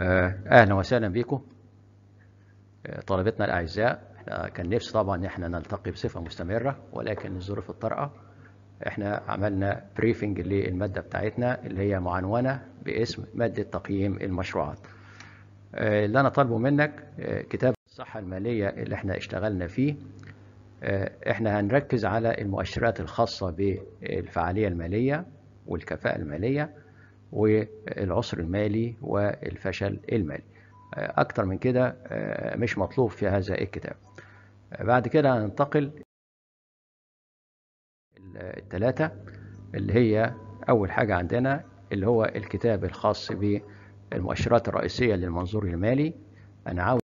آه، اهلا وسهلا بكم آه، طلبتنا الاعزاء احنا آه، كان نفسي طبعا ان احنا نلتقي بصفه مستمره ولكن الظروف الطارئه احنا عملنا بريفنج للماده بتاعتنا اللي هي معنونه باسم ماده تقييم المشروعات اللي انا طالبه منك كتاب الصحه الماليه اللي احنا اشتغلنا فيه احنا هنركز على المؤشرات الخاصه بالفعاليه الماليه والكفاءه الماليه والعسر المالي والفشل المالي آه، أكتر من كده آه، مش مطلوب في هذا الكتاب آه، بعد كده هننتقل الثلاثة اللي هي أول حاجة عندنا اللي هو الكتاب الخاص بالمؤشرات الرئيسية للمنظور المالي أنا عاوز